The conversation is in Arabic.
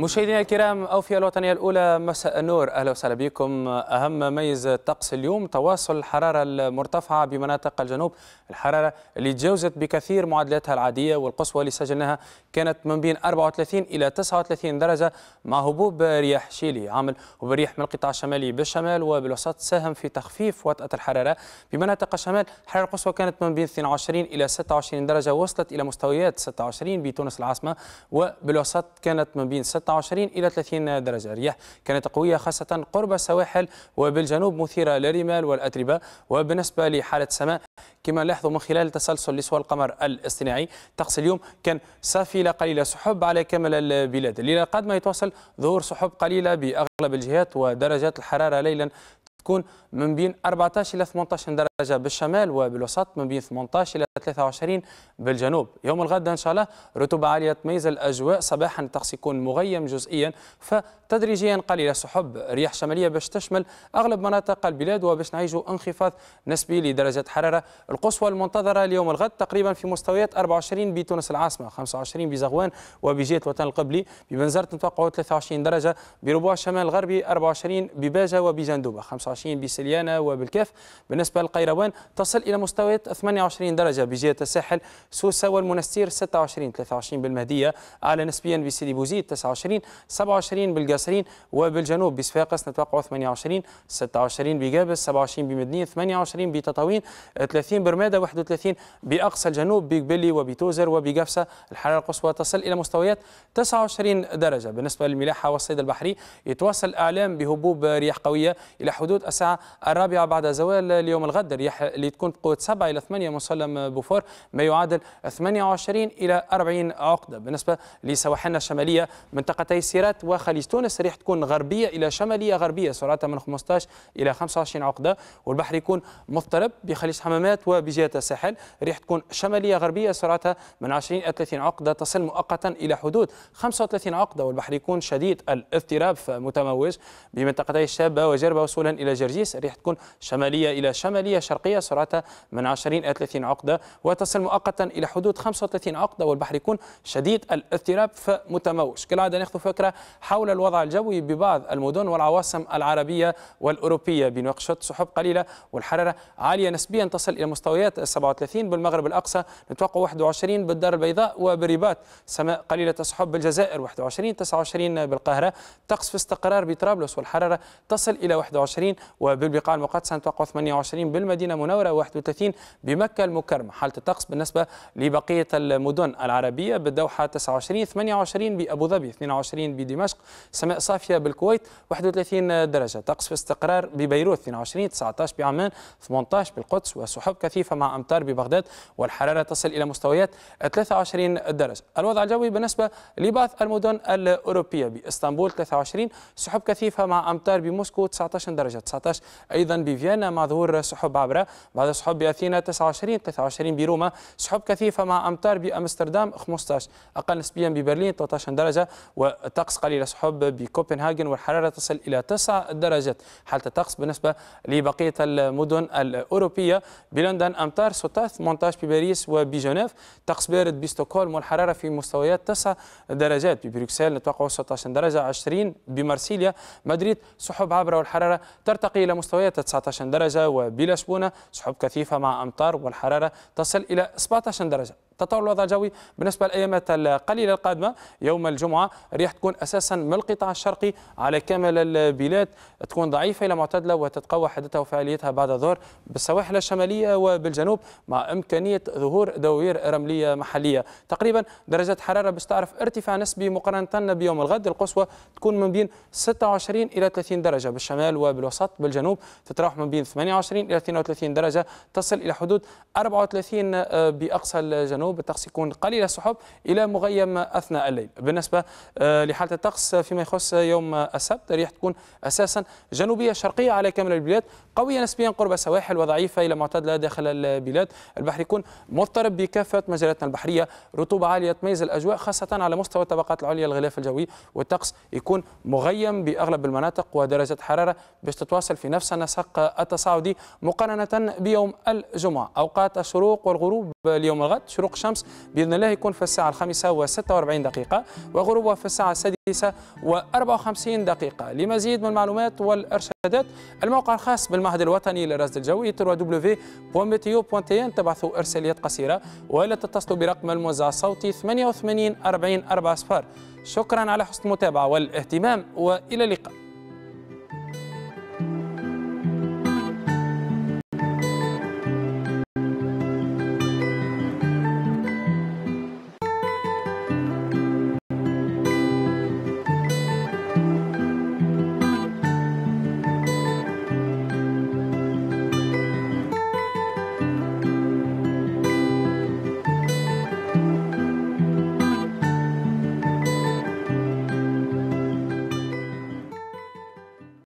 مشاهدينا الكرام في الوطنية الأولى مساء النور أهلا وسهلا بكم أهم ميز الطقس اليوم تواصل الحرارة المرتفعة بمناطق الجنوب الحرارة اللي تجاوزت بكثير معدلاتها العادية والقصوى اللي سجلناها كانت من بين 34 إلى 39 درجة مع هبوب رياح شيلي عامل وبريح من القطاع الشمالي بالشمال وبالوسط ساهم في تخفيف وطأة الحرارة بمناطق الشمال الحرارة القصوى كانت من بين 22 إلى 26 درجة وصلت إلى مستويات 26 بتونس العاصمة وبالوسط كانت من بين 16 26 إلى 30 درجة رياح كانت قوية خاصة قرب السواحل وبالجنوب مثيرة للرمال والأتربة وبالنسبة لحالة السماء كما لاحظوا من خلال تسلسل لسوى القمر الاصطناعي طقس اليوم كان صافي إلى قليلة سحب على كامل البلاد الليلة القادمة يتواصل ظهور سحب قليلة بأغلب الجهات ودرجات الحرارة ليلا تكون من بين 14 إلى 18 درجة درجة بالشمال وبالوسط من بين 18 إلى 23 بالجنوب يوم الغد إن شاء الله رطوبة عالية تميز الأجواء صباحا الطقس يكون مغيم جزئيا فتدريجيا قليل سحب رياح شمالية باش تشمل أغلب مناطق البلاد وباش نعيشوا انخفاض نسبي لدرجة حرارة القصوى المنتظرة ليوم الغد تقريبا في مستويات 24 بتونس العاصمة 25 بزغوان وبجهة الوطن القبلي ببنزرت نتوقعوا 23 درجة بربوع الشمال الغربي 24 بباجة وبجندوبة 25 بسليانة وبالكاف بالنسبة للقيرة الكيروان تصل إلى مستويات 28 درجة بجهة الساحل سوسة والمنستير 26 23 بالمهدية أعلى نسبيا بسيدي بوزيد 29 27 بالقاصرين وبالجنوب بصفاقس نتوقع 28 26 بقابس 27 بمدنين 28 بتطاوين 30 برمادة 31 بأقصى الجنوب بقبلي وبتوزر وبقفصة الحرارة القصوى تصل إلى مستويات 29 درجة بالنسبة للملاحة والصيد البحري يتواصل الاعلام بهبوب رياح قوية إلى حدود الساعة الرابعة بعد زوال اليوم الغد اللي تكون بقوه 7 الى 8 مسلم بوفور ما يعادل 28 الى 40 عقده بالنسبه لسواحلنا الشماليه منطقتي سيرات وخليج تونس الريح تكون غربيه الى شماليه غربيه سرعتها من 15 الى 25 عقده والبحر يكون مضطرب بخليج حمامات وبجهه الساحل الريح تكون شماليه غربيه سرعتها من 20 الى 30 عقده تصل مؤقتا الى حدود 35 عقده والبحر يكون شديد الاضطراب متموج بمنطقتي الشابه وجربه وصولا الى جرجيس الريح تكون شماليه الى شماليه الشرقية سرعتها من 20 إلى 30 عقدة وتصل مؤقتا إلى حدود 35 عقدة والبحر يكون شديد الاضطراب فمتموج كالعادة ناخذ فكرة حول الوضع الجوي ببعض المدن والعواصم العربية والأوروبية بنقشط سحب قليلة والحرارة عالية نسبيا تصل إلى مستويات 37 بالمغرب الأقصى نتوقع 21 بالدار البيضاء وبالرباط سماء قليلة السحب بالجزائر 21 29 بالقاهرة طقس في استقرار بطرابلس والحرارة تصل إلى 21 وبالبقاع المقدسة نتوقع 28 بالمغرب المدينة المنورة و31 بمكة المكرمة حالة الطقس بالنسبة لبقية المدن العربية بالدوحة 29 28 بأبو ظبي 22 بدمشق سماء صافية بالكويت 31 درجة طقس في استقرار ببيروت 22 19 بعمان 18 بالقدس وسحب كثيفة مع أمطار ببغداد والحرارة تصل إلى مستويات 23 درجة الوضع الجوي بالنسبة لبعض المدن الأوروبية بإسطنبول 23 سحب كثيفة مع أمطار بموسكو 19 درجة 19 أيضا بفيينا مع ظهور سحب بابرا بعد سحب بأثينا 29 23 بروما سحب كثيفة مع أمتار بأمستردام 15 أقل نسبيا ببرلين 13 درجة وطقس قليل سحب بكوبنهاجن والحرارة تصل إلى 9 درجات حالة الطقس بالنسبة لبقية المدن الأوروبية بلندن أمتار 16 18 بباريس وبجنيف طقس بارد بستوكولم والحرارة في مستويات 9 درجات ببروكسل نتوقع 16 درجة 20 بمارسيليا مدريد سحب عابرة والحرارة ترتقي إلى مستويات 19 درجة وبلاش حسبونا سحب كثيفة مع أمطار والحرارة تصل إلى 17 درجة تطور الوضع الجوي بالنسبة للأيامات القليلة القادمة يوم الجمعة الرياح تكون أساسا من القطاع الشرقي على كامل البلاد تكون ضعيفة إلى معتدلة وتتقوى حدتها وفعاليتها بعد الظهر بالسواحل الشمالية وبالجنوب مع إمكانية ظهور دوائر رملية محلية تقريبا درجات حرارة باش تعرف ارتفاع نسبي مقارنة بيوم الغد القصوى تكون من بين 26 إلى 30 درجة بالشمال وبالوسط بالجنوب تتراوح من بين 28 إلى 32 درجة تصل إلى حدود 34 بأقصى الجنوب الجنوب بالطقس يكون قليل السحب إلى مغيم أثناء الليل بالنسبة آه، لحالة الطقس آه، فيما يخص آه، يوم السبت الرياح تكون أساسا جنوبية شرقية على كامل البلاد قوية نسبيا قرب السواحل وضعيفة إلى معتدلة داخل البلاد البحر يكون مضطرب بكافة مجالاتنا البحرية رطوبة عالية تميز الأجواء خاصة على مستوى الطبقات العليا الغلاف الجوي والطقس يكون مغيم بأغلب المناطق ودرجة حرارة باش تتواصل في نفس النسق التصاعدي مقارنة بيوم الجمعة أوقات الشروق والغروب ليوم الغد شروق الشمس باذن الله يكون في الساعه الخامسه و46 دقيقه وغروبها في الساعه السادسه و54 دقيقه لمزيد من المعلومات والارشادات الموقع الخاص بالمعهد الوطني للرصد الجوي www.meteo.tn تبعثوا ارساليات قصيره ولا تتصلوا برقم الموزع الصوتي 88 40 40 شكرا على حسن المتابعه والاهتمام والى اللقاء